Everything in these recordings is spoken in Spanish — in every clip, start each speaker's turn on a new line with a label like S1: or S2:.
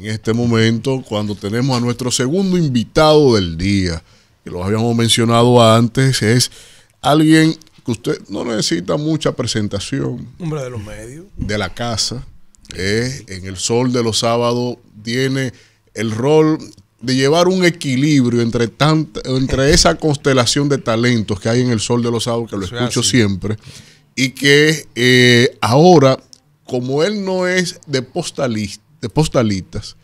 S1: en este momento cuando tenemos a nuestro segundo invitado del día, que lo habíamos mencionado antes, es alguien que usted no necesita mucha presentación. Hombre de los medios. De la casa. Eh, en el sol de los sábados tiene el rol de llevar un equilibrio entre, entre esa constelación de talentos que hay en el sol de los sábados, que lo escucho siempre, y que eh, ahora, como él no es de postalista, de postalitas,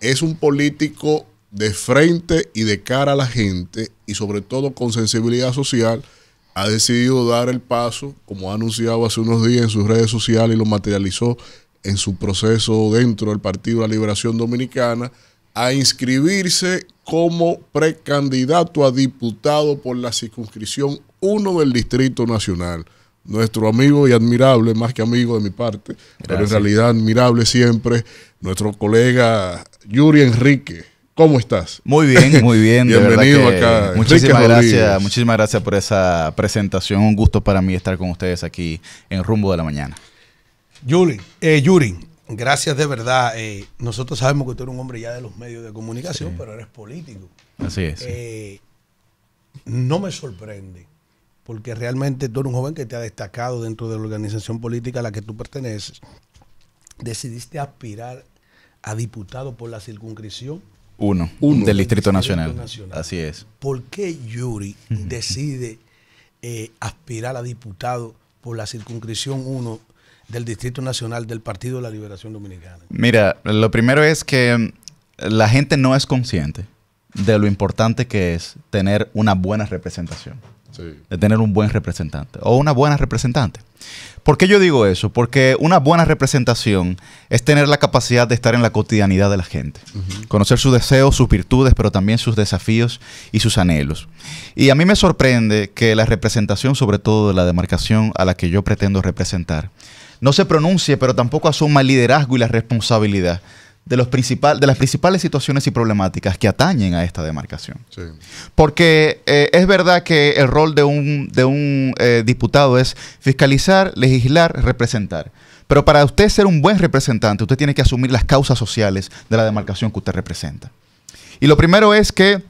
S1: es un político de frente y de cara a la gente y sobre todo con sensibilidad social, ha decidido dar el paso, como ha anunciado hace unos días en sus redes sociales y lo materializó en su proceso dentro del Partido de la Liberación Dominicana, a inscribirse como precandidato a diputado por la circunscripción 1 del Distrito Nacional. Nuestro amigo y admirable, más que amigo de mi parte, pero en realidad admirable siempre, nuestro colega Yuri Enrique. ¿Cómo estás? Muy bien, muy bien. Bienvenido acá. Muchísimas gracias,
S2: muchísimas gracias por esa presentación. Un gusto para mí estar con ustedes aquí en Rumbo de la Mañana.
S3: Yuri, eh, Yuri gracias de verdad. Eh, nosotros sabemos que tú eres un hombre ya de los medios de comunicación, pero eres político. Así es. Eh, no me sorprende, porque realmente tú eres un joven que te ha destacado dentro de la organización política a la que tú perteneces. Decidiste aspirar a diputado por la circunscripción.
S2: 1 del Distrito, Nacional. Así es.
S3: ¿Por qué Yuri decide eh, aspirar a diputado por la circunscripción 1 del Distrito Nacional del Partido de la Liberación Dominicana?
S2: Mira, lo primero es que mm, la gente no es consciente de lo importante que es tener una buena representación de tener un buen representante o una buena representante. ¿Por qué yo digo eso? Porque una buena representación es tener la capacidad de estar en la cotidianidad de la gente, conocer sus deseos, sus virtudes, pero también sus desafíos y sus anhelos. Y a mí me sorprende que la representación, sobre todo de la demarcación a la que yo pretendo representar, no se pronuncie, pero tampoco asuma el liderazgo y la responsabilidad de, los principal, de las principales situaciones y problemáticas que atañen a esta demarcación. Porque eh, es verdad que el rol de un, de un eh, diputado es fiscalizar, legislar, representar. Pero para usted ser un buen representante, usted tiene que asumir las causas sociales de la demarcación que usted representa. Y lo primero es que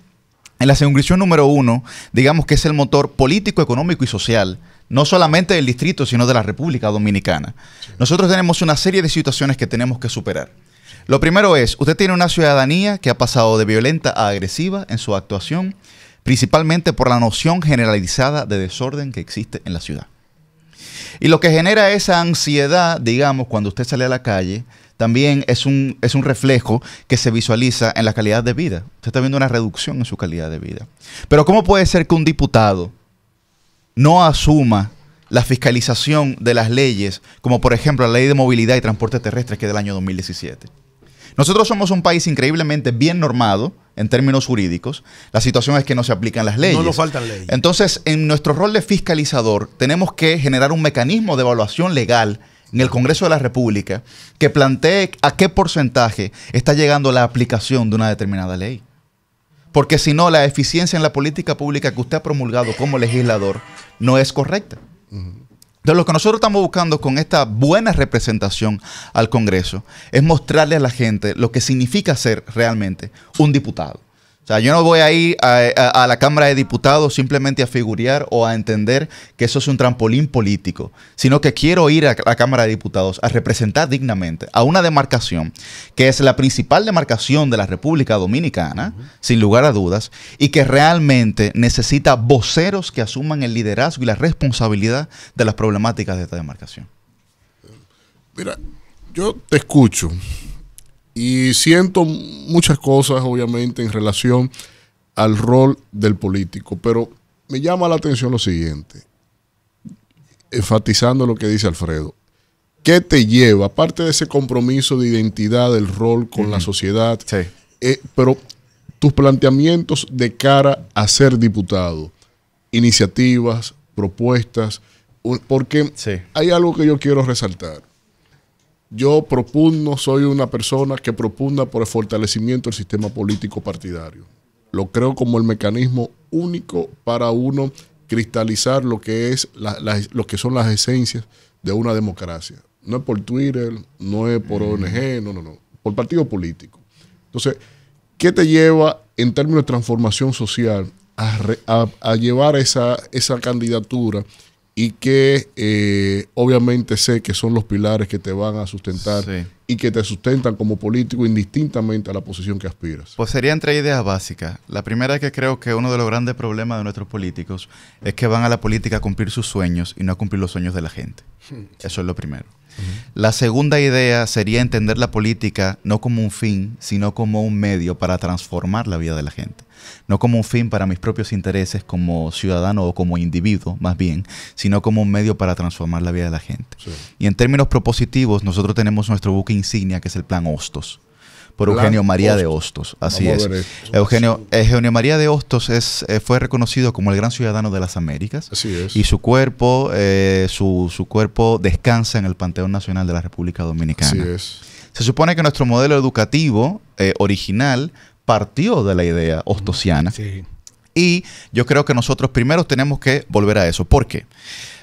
S2: en la circunscripción número uno, digamos que es el motor político, económico y social, no solamente del distrito, sino de la República Dominicana. Nosotros tenemos una serie de situaciones que tenemos que superar. Lo primero es, usted tiene una ciudadanía que ha pasado de violenta a agresiva en su actuación, principalmente por la noción generalizada de desorden que existe en la ciudad. Y lo que genera esa ansiedad, digamos, cuando usted sale a la calle, también es un, es un reflejo que se visualiza en la calidad de vida. Usted está viendo una reducción en su calidad de vida. Pero ¿cómo puede ser que un diputado no asuma la fiscalización de las leyes, como por ejemplo la ley de movilidad y transporte terrestre que es del año 2017? Nosotros somos un país increíblemente bien normado en términos jurídicos. La situación es que no se aplican las leyes. No nos faltan leyes. Entonces, en nuestro rol de fiscalizador, tenemos que generar un mecanismo de evaluación legal en el Congreso de la República que plantee a qué porcentaje está llegando la aplicación de una determinada ley. Porque si no, la eficiencia en la política pública que usted ha promulgado como legislador no es correcta. Entonces, lo que nosotros estamos buscando con esta buena representación al Congreso es mostrarle a la gente lo que significa ser realmente un diputado. O sea, yo no voy a ir a, la Cámara de Diputados simplemente a figurear o a entender que eso es un trampolín político, sino que quiero ir a la Cámara de Diputados a representar dignamente a una demarcación que es la principal demarcación de la República Dominicana, sin lugar a dudas, y que realmente necesita voceros que asuman el liderazgo y la responsabilidad de las problemáticas de esta demarcación.
S1: Mira, yo te escucho y siento muchas cosas, obviamente, en relación al rol del político, pero me llama la atención lo siguiente, enfatizando lo que dice Alfredo. ¿Qué te lleva, aparte de ese compromiso de identidad, del rol con la sociedad, eh, pero tus planteamientos de cara a ser diputado, iniciativas, propuestas, porque hay algo que yo quiero resaltar. Yo propugno, soy una persona que propunda por el fortalecimiento del sistema político partidario. Lo creo como el mecanismo único para uno cristalizar lo que, es que son las esencias de una democracia. No es por Twitter, no es por mm. ONG, no, no, no, por partido político. Entonces, ¿qué te lleva en términos de transformación social a, llevar esa, esa candidatura? y que eh, obviamente sé que son los pilares que te van a sustentar y que te sustentan como político indistintamente a la posición que aspiras.
S2: Pues serían tres ideas básicas. La primera que creo que uno de los grandes problemas de nuestros políticos es que van a la política a cumplir sus sueños y no a cumplir los sueños de la gente. Hmm. Eso es lo primero. La segunda idea sería entender la política no como un fin, sino como un medio para transformar la vida de la gente. No como un fin para mis propios intereses como ciudadano o como individuo, más bien, sino como un medio para transformar la vida de la gente. Y en términos propositivos, nosotros tenemos nuestro buque insignia, que es el plan Hostos por Eugenio María de Hostos. Así es. Eugenio, Eugenio María de Hostos es, eh, fue reconocido como el gran ciudadano de las Américas. Y su cuerpo, eh, su, cuerpo descansa en el Panteón Nacional de la República Dominicana. Así es. Se supone que nuestro modelo educativo eh, original partió de la idea ostosiana. Sí. Y yo creo que nosotros primero tenemos que volver a eso. ¿Por qué?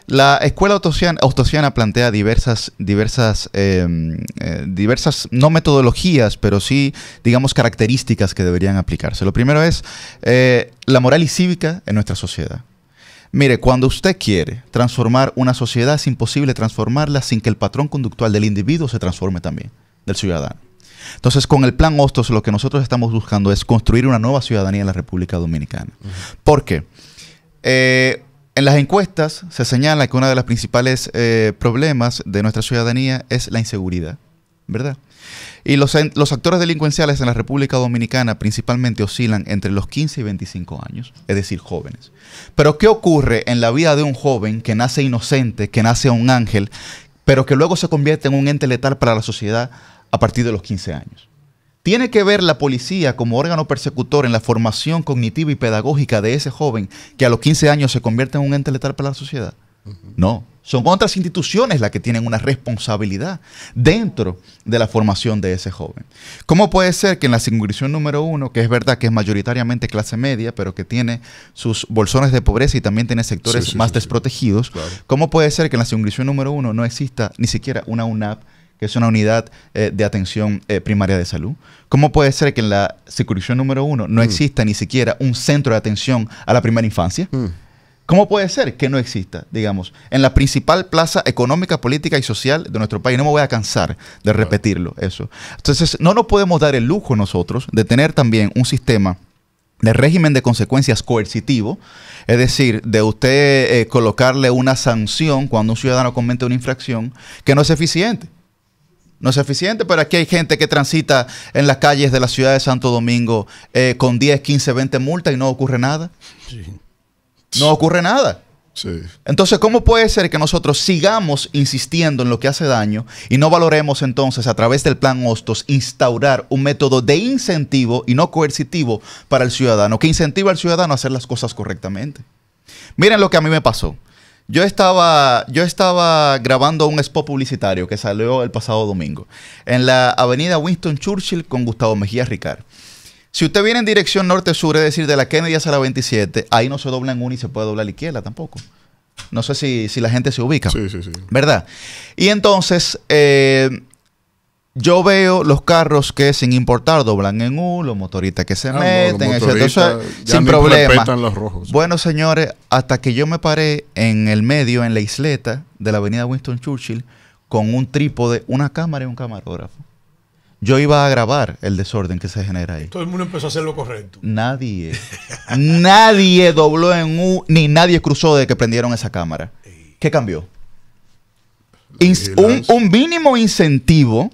S2: La escuela ostosiana plantea diversas, diversas, em, eh, diversas, no metodologías, pero sí, digamos, características que deberían aplicarse. Lo primero es eh, la moral y cívica en nuestra sociedad. Mire, cuando usted quiere transformar una sociedad, es imposible transformarla sin que el patrón conductual del individuo se transforme también, del ciudadano. Entonces, con el plan Ostos, lo que nosotros estamos buscando es construir una nueva ciudadanía en la República Dominicana. ¿Por qué? Eh, en las encuestas se señala que uno de los principales eh, problemas de nuestra ciudadanía es la inseguridad, ¿verdad? Y los, los, actores delincuenciales en la República Dominicana principalmente oscilan entre los 15 y 25 años, es decir, jóvenes. Pero ¿qué ocurre en la vida de un joven que nace inocente, que nace un ángel, pero que luego se convierte en un ente letal para la sociedad a partir de los 15 años? ¿Tiene que ver la policía como órgano persecutor en la formación cognitiva y pedagógica de ese joven que a los 15 años se convierte en un ente letal para la sociedad? No, son otras instituciones las que tienen una responsabilidad dentro de la formación de ese joven. ¿Cómo puede ser que en la circunscripción número uno, que es verdad que es mayoritariamente clase media, pero que tiene sus bolsones de pobreza y también tiene sectores más desprotegidos, cómo puede ser que en la circunscripción número uno no exista ni siquiera una UNAP? que es una unidad eh, de atención eh, primaria de salud? ¿Cómo puede ser que en la circunstancia número uno no mm. exista ni siquiera un centro de atención a la primera infancia? Mm. ¿Cómo puede ser que no exista, digamos, en la principal plaza económica, política y social de nuestro país? No me voy a cansar de repetirlo, eso. Entonces, no nos podemos dar el lujo nosotros de tener también un sistema de régimen de consecuencias coercitivo, es decir, de usted eh, colocarle una sanción cuando un ciudadano comete una infracción que no es eficiente no es eficiente, pero aquí hay gente que transita en las calles de la ciudad de Santo Domingo eh, con 10, 15, 20 multas y no ocurre nada. No ocurre nada. Entonces, ¿cómo puede ser que nosotros sigamos insistiendo en lo que hace daño y no valoremos entonces a través del plan Hostos instaurar un método de incentivo y no coercitivo para el ciudadano, que incentiva al ciudadano a hacer las cosas correctamente? Miren lo que a mí me pasó. Yo estaba, yo estaba grabando un spot publicitario que salió el pasado domingo en la avenida Winston Churchill con Gustavo Mejía Ricard. Si usted viene en dirección norte-sur, es decir, de la Kennedy a la 27, ahí no se dobla en una y se puede doblar a la izquierda tampoco. No sé si, la gente se ubica. Sí, sí, sí. ¿Verdad? Y entonces, eh, yo veo los carros que sin importar doblan en U, los motoristas que se ah, meten, etc. sin problema. Los rojos. Bueno, señores, hasta que yo me paré en el medio, en la isleta de la avenida Winston Churchill, con un trípode, una cámara y un camarógrafo. Yo iba a grabar el desorden que se genera ahí. Todo
S3: el mundo empezó a hacer lo correcto.
S2: Nadie, nadie dobló en U, ni nadie cruzó de que prendieron esa cámara. ¿Qué cambió? Un, un, mínimo incentivo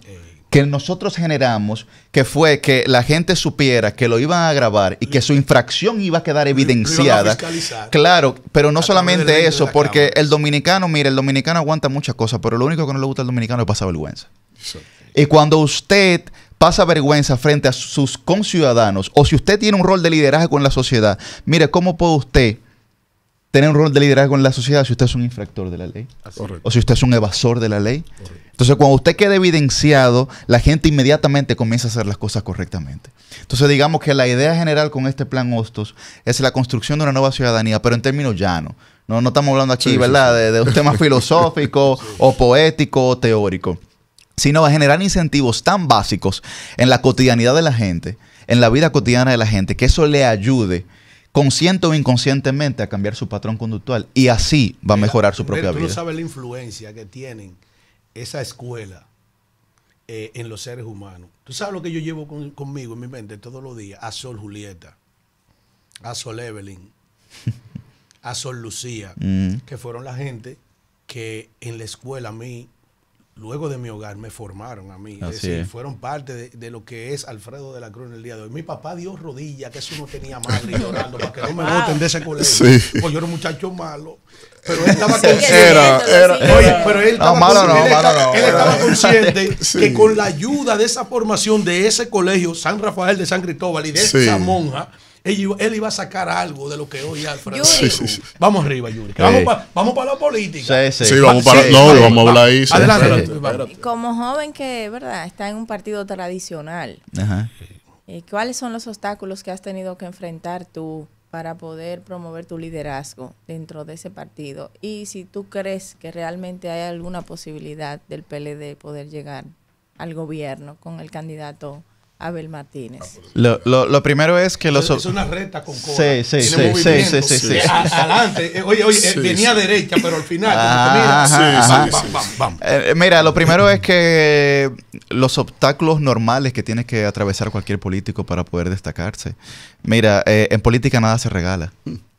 S2: que nosotros generamos, que fue que la gente supiera que lo iban a grabar y que su infracción iba a quedar evidenciada. claro, pero no solamente eso, porque el dominicano, mire, el dominicano aguanta muchas cosas, pero lo único que no le gusta al dominicano es pasar vergüenza. Y cuando usted pasa vergüenza frente a sus conciudadanos, o si usted tiene un rol de liderazgo en la sociedad, mire, ¿cómo puede usted tener un rol de liderazgo en la sociedad si usted es un infractor de la ley o si usted es un evasor de la ley. Entonces, cuando usted queda evidenciado, la gente inmediatamente comienza a hacer las cosas correctamente. Entonces, digamos que la idea general con este plan Hostos es la construcción de una nueva ciudadanía, pero en términos llanos. No, no estamos hablando aquí, ¿verdad?, De, de, un tema filosófico o poético o teórico, sino a generar incentivos tan básicos en la cotidianidad de la gente, en la vida cotidiana de la gente, que eso le ayude consciente o inconscientemente a cambiar su patrón conductual y así va a mejorar su propia vida. Tú no
S3: sabes la influencia que tienen esa escuela eh, en los seres humanos. Tú sabes lo que yo llevo conmigo en mi mente todos los días. A Sol Julieta, a Sol Evelyn, a Sol Lucía, mm. que fueron la gente que en la escuela a mí luego de mi hogar me formaron a mí. es fueron parte de, lo que es Alfredo de la Cruz en el día de hoy. Mi papá dio rodillas, que eso no tenía madre llorando para que no me voten de ese colegio. porque yo era un muchacho malo. Pero él estaba consciente. Oye, pero él estaba, estaba consciente que con la ayuda de esa formación de ese colegio, San Rafael de San Cristóbal y de esa monja, él, iba a sacar algo de lo que hoy
S1: Alfredo. Vamos arriba, Yuri. Vamos para la política. Sí, vamos para. No, a hablar ahí. Adelante.
S4: Como joven que, ¿verdad?, está en un partido tradicional. Ajá. Eh, ¿Cuáles son los obstáculos que has tenido que enfrentar tú para poder promover tu liderazgo dentro de ese partido? Y si tú crees que realmente hay alguna posibilidad del PLD poder llegar al gobierno con el candidato Abel Martínez.
S2: Ah, lo, primero es que los... Es una con Sí, sí, sí, sí, eh, sí,
S3: Adelante. Eh, oye, oye, eh, venía derecha, pero al final...
S2: mira, lo primero es que los obstáculos normales que tiene que atravesar cualquier político para poder destacarse. Mira, en política nada se regala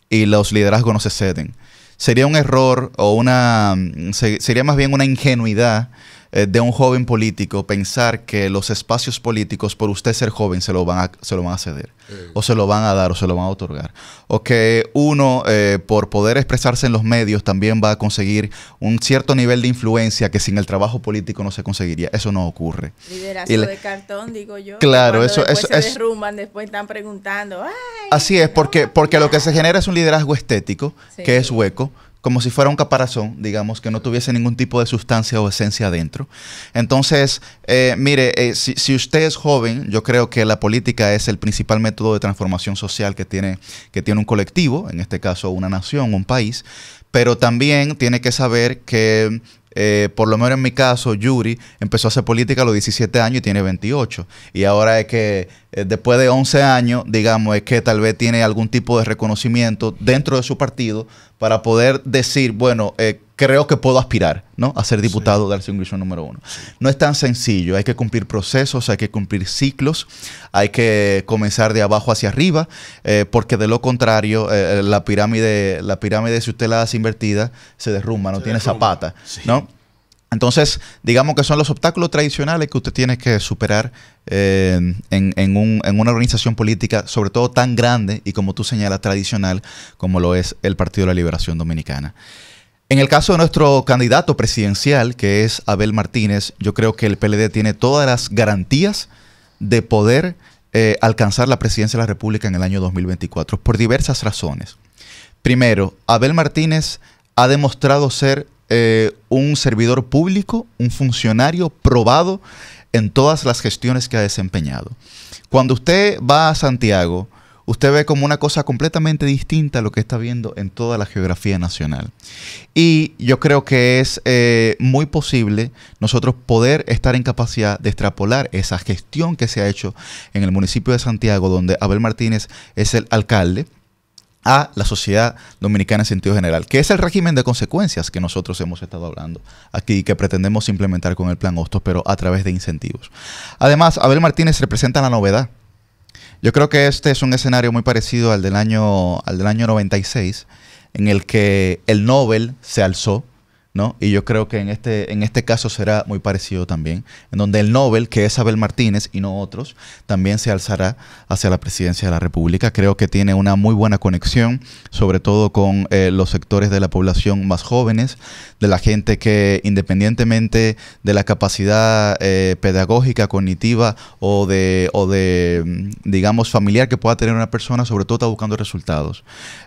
S2: y los liderazgos no se ceden. Sería un error o una... Mm, sería más bien una ingenuidad eh, de un joven político pensar que los espacios políticos por usted ser joven se lo van a, se lo van a ceder, eh. o se lo van a dar, o se lo van a otorgar. O que uno, eh, por poder expresarse en los medios, también va a conseguir un cierto nivel de influencia que sin el trabajo político no se conseguiría. Eso no ocurre. Liderazgo de
S4: cartón, digo yo. Claro, eso, se es... derrumban, después están preguntando.
S2: así es, porque, porque lo que se genera es un liderazgo estético, que es hueco, como si fuera un caparazón, digamos, que no tuviese ningún tipo de sustancia o esencia dentro. Entonces, eh, mire, eh, si, si, usted es joven, yo creo que la política es el principal método de transformación social que tiene, que tiene un colectivo, en este caso una nación, un país, pero también tiene que saber que eh, por lo menos en mi caso, Yuri empezó a hacer política a los 17 años y tiene 28. Y ahora es que eh, después de 11 años, digamos, es que tal vez tiene algún tipo de reconocimiento dentro de su partido para poder decir, bueno, eh, creo que puedo aspirar, ¿no? A ser diputado sí. de Arcingüillo número uno. No es tan sencillo, hay que cumplir procesos, hay que cumplir ciclos, hay que comenzar de abajo hacia arriba, eh, porque de lo contrario, eh, eh, la pirámide, la pirámide, si usted la hace invertida, se derrumba, no tiene zapata, ¿no? Entonces, digamos que son los obstáculos tradicionales que usted tiene que superar en, en, una organización política, sobre todo tan grande y como tú señalas, tradicional como lo es el Partido de la Liberación Dominicana. En el caso de nuestro candidato presidencial, que es Abel Martínez, yo creo que el PLD tiene todas las garantías de poder eh, alcanzar la presidencia de la República en el año 2024, por diversas razones. Primero, Abel Martínez ha demostrado ser eh, un servidor público, un funcionario probado en todas las gestiones que ha desempeñado. Cuando usted va a Santiago, usted ve como una cosa completamente distinta a lo que está viendo en toda la geografía nacional. Y yo creo que es eh, muy posible nosotros poder estar en capacidad de extrapolar esa gestión que se ha hecho en el municipio de Santiago, donde Abel Martínez es el alcalde a la sociedad dominicana en sentido general, que es el régimen de consecuencias que nosotros hemos estado hablando aquí, y que pretendemos implementar con el plan Hostos, pero a través de incentivos. Además, Abel Martínez representa la novedad yo creo que este es un escenario muy parecido al del año, al del año 96, en el que el Nobel se alzó y yo creo que en este, en este caso será muy parecido también, en donde el Nobel, que es Abel Martínez y no otros, también se alzará hacia la presidencia de la República. Creo que tiene una muy buena conexión, sobre todo con eh, los sectores de la población más jóvenes, de la gente que independientemente de la capacidad eh, pedagógica, cognitiva o de, o de, mm, digamos, familiar que pueda tener una persona, sobre todo está buscando resultados.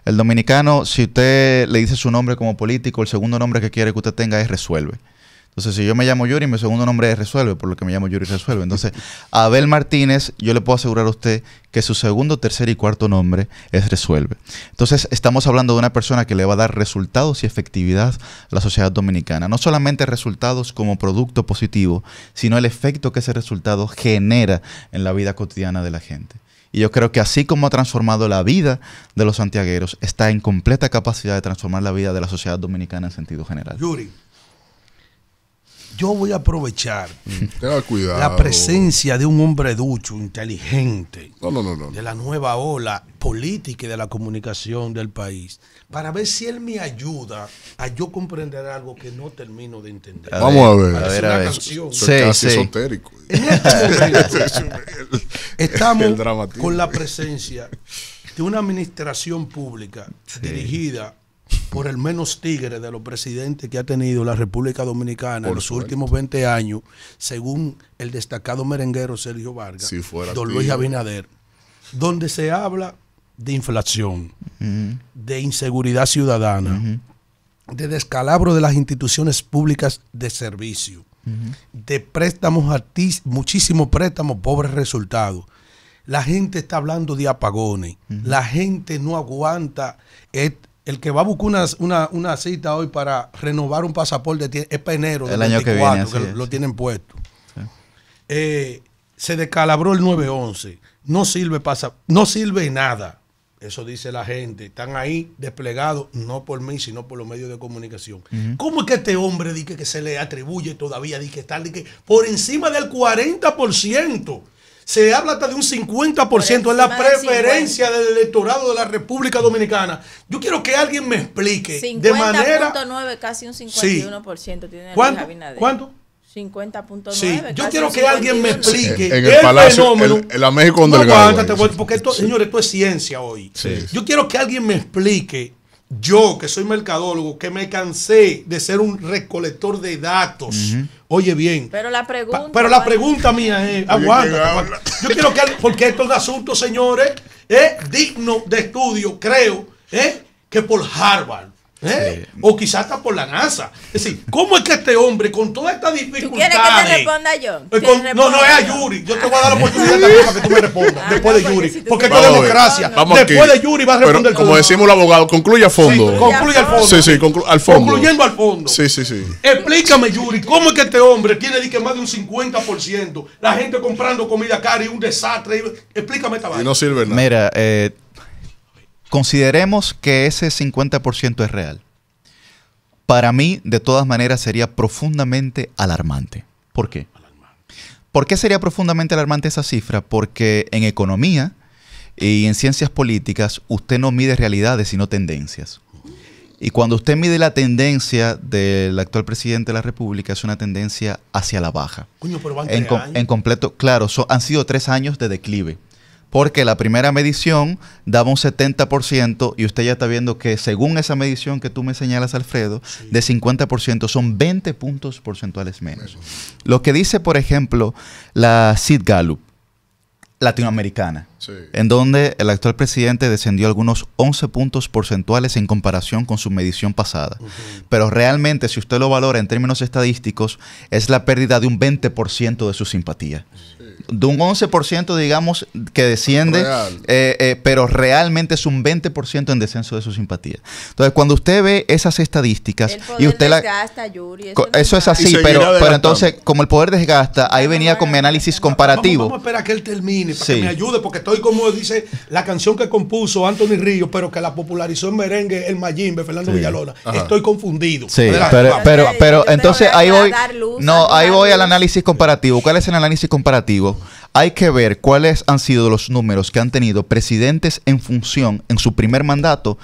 S2: El dominicano, si usted le dice su nombre como político, el segundo nombre que quiere que usted tenga es Resuelve. Entonces, si yo me llamo Yuri, mi segundo nombre es Resuelve, por lo que me llamo Yuri Resuelve. Entonces, Abel Martínez, yo le puedo asegurar a usted que su segundo, tercer y cuarto nombre es Resuelve. Entonces, estamos hablando de una persona que le va a dar resultados y efectividad a la sociedad dominicana. No solamente resultados como producto positivo, sino el efecto que ese resultado genera en la vida cotidiana de la gente. Y yo creo que así como ha transformado la vida de los santiagueros, está en completa capacidad de transformar la vida de la sociedad dominicana en sentido general
S3: yo voy a aprovechar mm. la presencia de un hombre ducho, inteligente, de la nueva ola política y de la comunicación del país, para ver si él me ayuda a yo comprender algo que no termino de entender. Vamos a ver. Es una Canción. esotérico. Este estamos con la presencia de una administración pública dirigida dirigida por el menos tigre de los presidentes que ha tenido la República Dominicana en los últimos 20 años, según el destacado merenguero Sergio Vargas, don Luis Abinader, donde se habla de inflación, de inseguridad ciudadana, de descalabro de las instituciones públicas de servicio, de préstamos, muchísimos préstamos, pobres resultados. La gente está hablando de apagones, la gente no aguanta el que va a buscar una, cita hoy para renovar un pasaporte es para enero del año que, viene, lo tienen puesto. Eh, se descalabró el 911. No sirve, pasa, no sirve nada. Eso dice la gente. Están ahí desplegados, no por mí, sino por los medios de comunicación. ¿Cómo es que este hombre dice que, se le atribuye todavía, Dice que, por encima del 40%? se habla hasta de un 50% es la preferencia del, electorado de la República Dominicana. Yo quiero que alguien me explique de manera
S4: 50.9, casi un 51% sí. tiene ¿Cuánto? ¿Cuánto? 50.9. Sí. Yo quiero que alguien me explique
S3: en, en el, Palacio, fenómeno.
S1: En la México no, Delgado. porque esto,
S3: señores, esto es ciencia hoy. Yo quiero que alguien me explique yo que soy mercadólogo, que me cansé de ser un recolector de datos. Oye bien.
S4: Pero la pregunta. pero
S3: la pregunta mía es, aguanta. Yo quiero que, porque esto es un asunto, señores, es digno de estudio, creo, ¿eh? que por Harvard ¿Eh? O quizás hasta por la NASA. Es decir, ¿cómo es que este hombre con toda esta dificultad. quieres
S4: que te responda yo? Eh, no, no, es a Yuri. Yo te voy a dar la ah, oportunidad también para que tú
S1: me respondas. Ah, después de pues, Yuri. porque esto es democracia. después de Yuri va a responder Pero, Como decimos el abogado, concluye a fondo. concluye al fondo. Sí, sí, al fondo. Concluyendo al fondo. Sí, sí, sí.
S3: Explícame, Yuri, ¿cómo es que este hombre tiene que más de un 50%? La gente comprando comida cara y un desastre. Explícame esta vaina. Y
S2: no sirve nada. Mira, eh Consideremos que ese 50% es real. Para mí, de todas maneras, sería profundamente alarmante. ¿Por qué? ¿Por qué sería profundamente alarmante esa cifra? Porque en economía y en ciencias políticas usted no mide realidades, sino tendencias. Y cuando usted mide la tendencia del actual presidente de la República, es una tendencia hacia la baja. en, completo, claro, han sido tres años de declive porque la primera medición daba un 70% y usted ya está viendo que según esa medición que tú me señalas, Alfredo, de 50% son 20 puntos porcentuales menos. Lo que dice, por ejemplo, la Sid Gallup latinoamericana, en donde el actual presidente descendió algunos 11 puntos porcentuales en comparación con su medición pasada. Pero realmente, si usted lo valora en términos estadísticos, es la pérdida de un 20% de su simpatía de un 11%, digamos, que desciende, eh, eh, pero realmente es un 20% en descenso de su simpatía. Entonces, cuando usted ve esas estadísticas y usted la... eso, es así, pero, pero entonces, como el poder desgasta, ahí venía con mi análisis comparativo.
S3: Vamos, que él termine, para que me ayude, porque estoy como dice la canción que compuso Anthony Ríos, pero que la popularizó en merengue el de Fernando Villalona. Estoy confundido. Sí, pero,
S2: pero, entonces ahí voy... No, ahí voy al análisis comparativo. ¿Cuál es el análisis comparativo? hay que ver cuáles han sido los números que han tenido presidentes en función en su primer mandato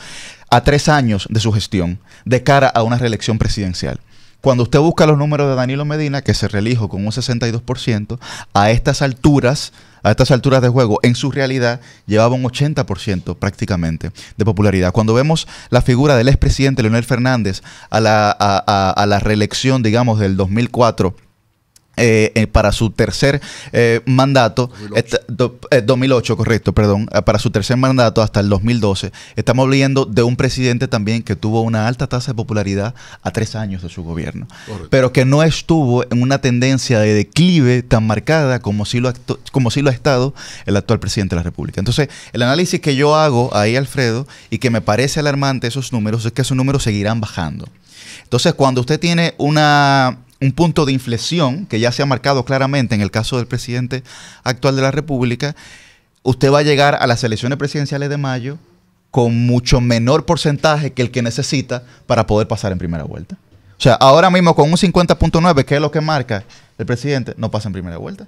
S2: a tres años de su gestión de cara a una reelección presidencial. Cuando usted busca los números de Danilo Medina, que se reelijo con un 62%, a estas alturas, a estas alturas de juego, en su realidad llevaba un 80% prácticamente de popularidad. Cuando vemos la figura del expresidente Leonel Fernández a la, a la reelección, digamos, del 2004, eh, eh, para su tercer eh, mandato, 2008. correcto, perdón, para su tercer mandato hasta el 2012. Estamos hablando de un presidente también que tuvo una alta tasa de popularidad a tres años de su gobierno, pero que no estuvo en una tendencia de declive tan marcada como si como si lo ha estado el actual presidente de la República. Entonces, el análisis que yo hago ahí, Alfredo, y que me parece alarmante esos números, es que esos números seguirán bajando. Entonces, cuando usted tiene una un punto de inflexión que ya se ha marcado claramente en el caso del presidente actual de la República, usted va a llegar a las elecciones presidenciales de mayo con mucho menor porcentaje que el que necesita para poder pasar en primera vuelta. O sea, ahora mismo con un 50.9, que es lo que marca el presidente, no pasa en primera vuelta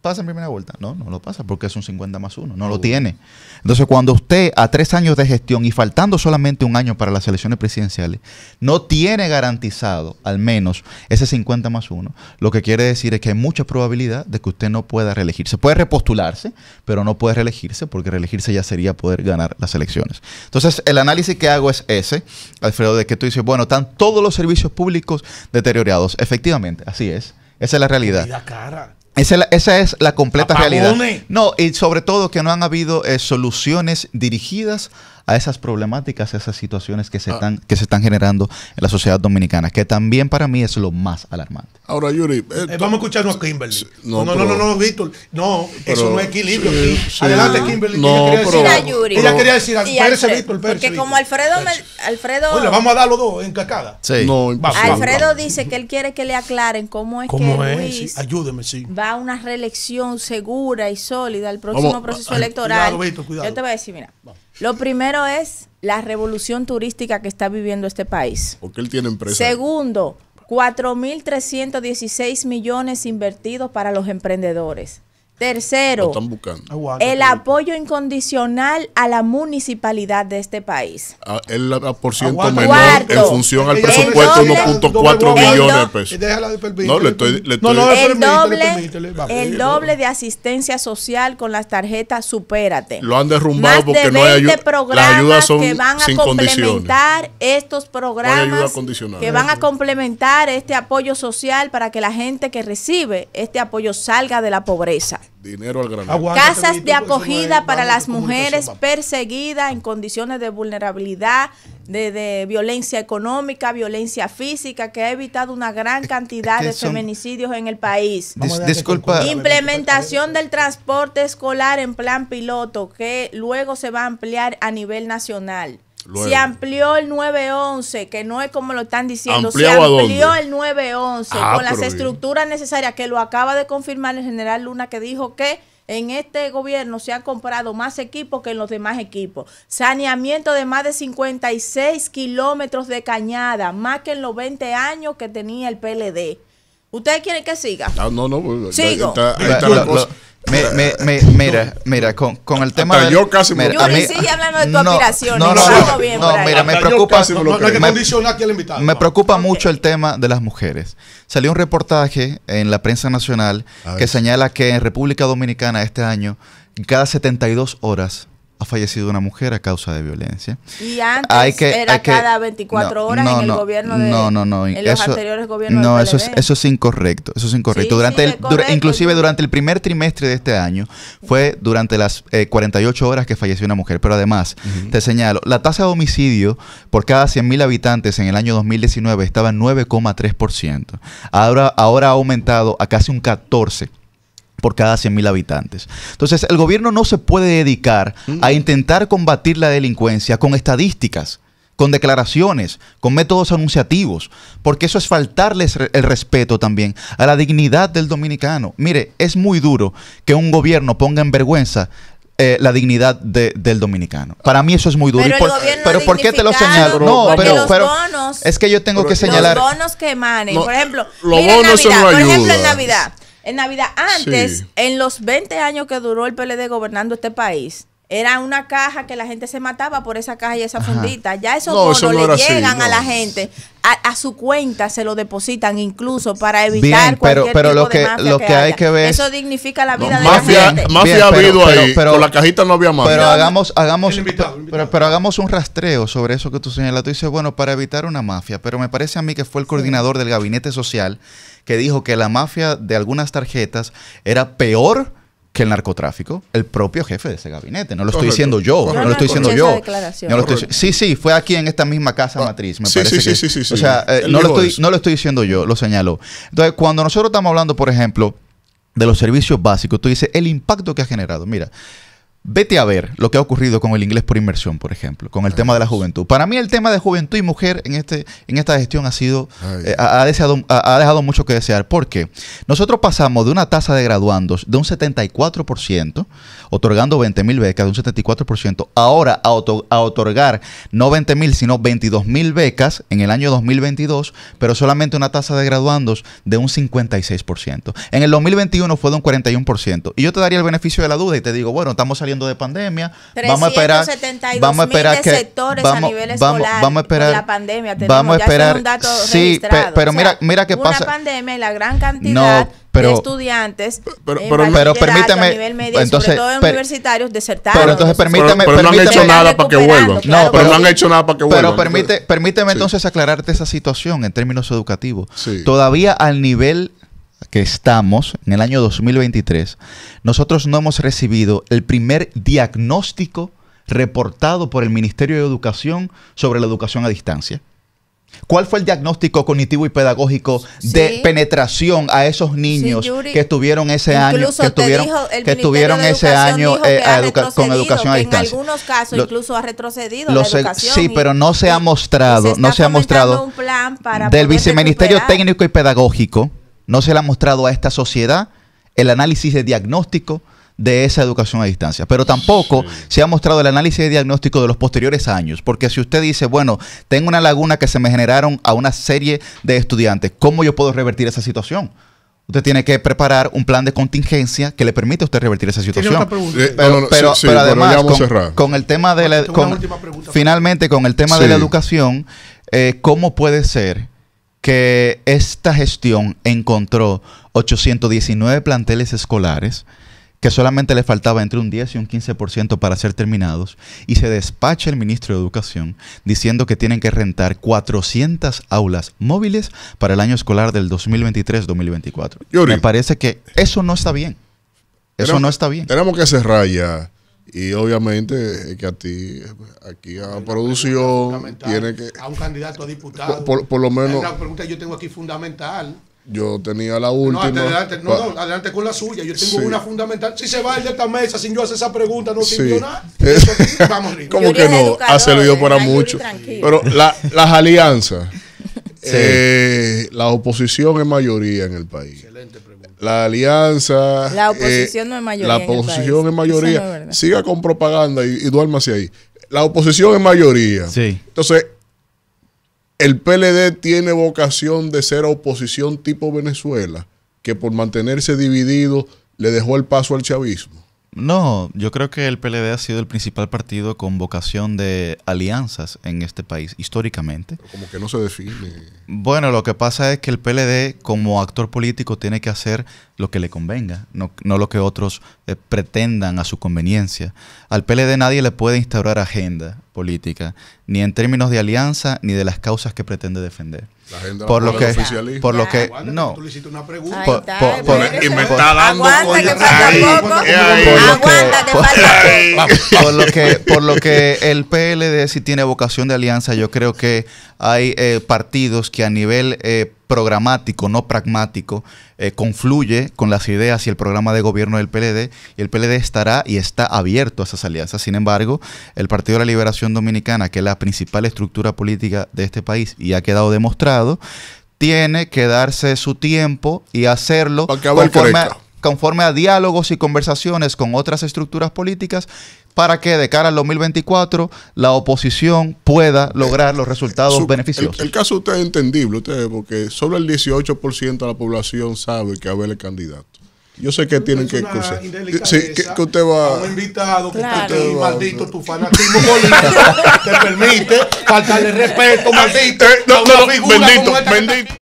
S2: pasa en primera vuelta. No, no lo pasa porque es un 50 más 1, no lo tiene. Entonces, cuando usted a tres años de gestión y faltando solamente un año para las elecciones presidenciales, no tiene garantizado al menos ese 50 más 1, lo que quiere decir es que hay mucha probabilidad de que usted no pueda reelegirse. Puede repostularse, pero no puede reelegirse porque reelegirse ya sería poder ganar las elecciones. Entonces, el análisis que hago es ese, Alfredo, de que tú dices, bueno, están todos los servicios públicos deteriorados. Efectivamente, así es. Esa es la realidad. La cara. Esa es, la, esa es la, completa realidad. No, y sobre todo que no han habido eh, soluciones dirigidas a esas problemáticas, a esas situaciones que se, ah. están, que se están generando en la sociedad dominicana, que también para mí es lo más alarmante.
S3: Ahora, Yuri, eh, eh, vamos a escucharnos a Kimberly. No, no, no, no, no, Víctor, no, eso no es equilibrio. Adelante, Kimberly. ella quería, decir, a Víctor, Porque como Alfredo... Alfredo Oye, vamos a dar los dos en cacada. Alfredo
S4: dice que él quiere que le aclaren cómo es ¿Cómo que es? Luis
S3: Ayúdeme, sí. va
S4: a una reelección segura y sólida al próximo proceso ah, ah, electoral. Cuidado, Víctor, cuidado. Yo te voy a decir, mira... Lo primero es la revolución turística que está viviendo este país.
S1: Porque él tiene empresa.
S4: Segundo, 4.316 millones invertidos para los emprendedores. Tercero, el apoyo incondicional a la municipalidad de este país.
S1: el ah, por ciento menor en función al presupuesto 1.4 millones de pesos. no, le estoy, le el, doble,
S4: de asistencia social con las tarjetas Supérate. Lo han derrumbado porque no hay ayuda. las ayudas son que van a complementar estos programas que ¿eh? van a complementar este apoyo social para que la gente que recibe este apoyo salga de la pobreza.
S1: Dinero al Casas de acogida para las mujeres
S4: perseguidas en condiciones de vulnerabilidad, de, violencia económica, violencia física, que ha evitado una gran cantidad de feminicidios en el país. Implementación del transporte escolar en plan piloto, que luego se va a ampliar a nivel nacional. Se amplió el 911, que no es como lo están diciendo. se amplió el 911 ah, con las estructuras necesarias, que lo acaba de confirmar el general Luna, que dijo que en este gobierno se han comprado más equipos que en los demás equipos. Saneamiento de más de 56 kilómetros de cañada, más que en los 20 años que tenía el PLD. ¿Ustedes quieren que siga?
S2: Ah, no, no, pues, cosa. Me, me, me, mira, eh, eh, mira, con, con el tema. yo casi me hablando
S4: de tu No, no, no, no, mira, me preocupa.
S2: Me preocupa mucho el tema de las mujeres. Salió un reportaje en la prensa nacional que señala que en República Dominicana este año, cada 72 horas, ha fallecido una mujer a causa de violencia.
S4: Y antes era cada 24 horas en el gobierno de No, no, no. En los anteriores gobiernos No, eso es, eso es
S2: incorrecto. Eso es incorrecto. durante inclusive durante el primer trimestre de este año fue durante las 48 eh, horas que falleció una mujer. Pero además, te señalo, la tasa de homicidio por cada 100.000 habitantes en el año 2019 estaba en 9,3%. Ahora, ahora ha aumentado a casi un 14% por cada 100.000 habitantes. Entonces, el gobierno no se puede dedicar a mm. intentar combatir la delincuencia con estadísticas, con declaraciones, con métodos anunciativos, porque eso es faltarles el respeto también a la dignidad del dominicano. Mire, es muy duro que un gobierno ponga en vergüenza eh, la dignidad del dominicano. Para mí eso es muy duro. Pero, por, qué te lo señalo? No, pero, es que yo tengo que señalar. Los
S4: bonos que emanen, por ejemplo, los bonos por ejemplo, en Navidad. En Navidad, antes, en los 20 años que duró el PLD gobernando este país, era una caja que la gente se mataba por esa caja y esa fundita. Ya eso no, le llegan a la gente, a, su cuenta se lo depositan incluso para evitar pero, cualquier pero tipo lo que, hay que ver eso dignifica la vida de la
S2: gente. Mafia ha habido pero, ahí, la cajita no había más. Pero hagamos, hagamos, Pero, hagamos un rastreo sobre eso que tú señalas. Tú dices, bueno, para evitar una mafia, pero me parece a mí que fue el coordinador del gabinete social que dijo que la mafia de algunas tarjetas era peor que el narcotráfico, el propio jefe de ese gabinete. No lo estoy diciendo yo, no lo estoy diciendo yo. sí, sí, fue aquí en esta misma casa ah, matriz, me parece. Sí, sí, O sea, eh, no, lo estoy, no lo estoy diciendo yo, lo señaló. Entonces, cuando nosotros estamos hablando, por ejemplo, de los servicios básicos, tú dices el impacto que ha generado. Mira, Vete a ver lo que ha ocurrido con el inglés por inmersión, por ejemplo, con el ah, tema de la juventud. Para mí el tema de juventud y mujer en, este, en esta gestión ha sido ah, eh, ha, ha, dejado mucho que desear. porque Nosotros pasamos de una tasa de graduandos de un 74%, otorgando 20.000 becas de un 74%, ahora a, otorgar no 20.000 sino 22.000 becas en el año 2022, pero solamente una tasa de graduandos de un 56%. En el 2021 fue de un 41%. Y yo te daría el beneficio de la duda y te digo, bueno, estamos saliendo saliendo de pandemia. Vamos a esperar, vamos a esperar que sectores vamos, a nivel escolar vamos, vamos esperar la pandemia. Tenemos, vamos esperar. Un dato sí, pe, pero mira, mira qué pasa. Una pandemia y la gran cantidad de
S4: estudiantes, pero,
S1: pero, en eh, pero permíteme, a nivel medio, entonces, sobre todo en per,
S4: universitarios desertados. Pero entonces permíteme, pero, no han hecho nada para que vuelvan.
S1: no, pero, no han hecho nada para que vuelvan. Pero permite,
S2: permíteme sí. entonces aclararte esa situación en términos educativos. Todavía al nivel que estamos en el año 2023, nosotros no hemos recibido el primer diagnóstico reportado por el Ministerio de Educación sobre la educación a distancia. ¿Cuál fue el diagnóstico cognitivo y pedagógico de penetración a esos niños que tuvieron ese año, que tuvieron, que tuvieron ese año eh, con educación a distancia? En algunos
S4: casos incluso ha retrocedido Sí, pero no se ha
S2: mostrado, no se ha mostrado
S4: del viceministerio
S2: técnico y pedagógico no se le ha mostrado a esta sociedad el análisis de diagnóstico de esa educación a distancia. Pero tampoco se ha mostrado el análisis de diagnóstico de los posteriores años, porque si usted dice, bueno, tengo una laguna que se me generaron a una serie de estudiantes, ¿cómo yo puedo revertir esa situación? Usted tiene que preparar un plan de contingencia que le permita a usted revertir esa situación. Eh, pero, además, con, el tema de la, finalmente, con el tema de la educación, eh, ¿cómo puede ser que esta gestión encontró 819 planteles escolares que solamente le faltaba entre un 10 y un 15% para ser terminados, y se despacha el ministro de Educación diciendo que tienen que rentar 400 aulas móviles para el año escolar del 2023-2024.
S1: Me parece que
S2: eso no está bien.
S1: Eso no está bien. Tenemos que cerrar ya y obviamente que a ti, aquí a la producción, tiene que.
S3: A un candidato a diputado. Por, lo menos. La pregunta que yo tengo aquí fundamental.
S1: Yo tenía la última. No, adelante, no,
S3: adelante con la suya. Yo tengo una fundamental. Si se va el de esta mesa sin yo hacer esa pregunta, no sirvió nada. Eso, vamos arriba. Como que no, ha servido para mucho. Pero
S1: la, las alianzas, eh, la oposición es mayoría en el país. Excelente la alianza. La eh, oposición
S4: no es mayoría. La oposición es mayoría.
S1: siga con propaganda y, y duérmase ahí. La oposición es mayoría. Sí. Entonces, el PLD tiene vocación de ser oposición tipo Venezuela, que por mantenerse dividido le dejó el paso al chavismo. No, yo
S2: creo que el PLD ha sido el principal partido con vocación de alianzas en este país, históricamente.
S1: como que no se define.
S2: Bueno, lo que pasa es que el PLD como actor político tiene que hacer lo que le convenga, no, lo que otros eh, pretendan a su conveniencia. Al PLD nadie le puede instaurar agenda política, ni en términos de alianza, ni de las causas que pretende defender. La por, lo que, por lo que, no. Tú está
S1: por lo que por lo que
S2: el PLD si tiene vocación de alianza, yo creo que hay eh, partidos que a nivel eh, programático, no pragmático, eh, confluye con las ideas y el programa de gobierno del PLD y el PLD estará y está abierto a esas alianzas. Sin embargo, el Partido de la Liberación Dominicana, que es la principal estructura política de este país y ha quedado demostrado, tiene que darse su tiempo y hacerlo conforme a diálogos y conversaciones con otras estructuras políticas para que de cara al 2024 la oposición pueda lograr los resultados beneficiosos.
S1: El, caso usted es entendible, usted, porque solo el 18% de la población sabe que Abel es candidato. Yo sé que tienen que, escuchar sí, que, usted va
S3: a claro. maldito tu fanatismo político
S1: te
S3: permite
S1: faltarle respeto, eh, maldito. Eh, no, no, no, bendito, bendito.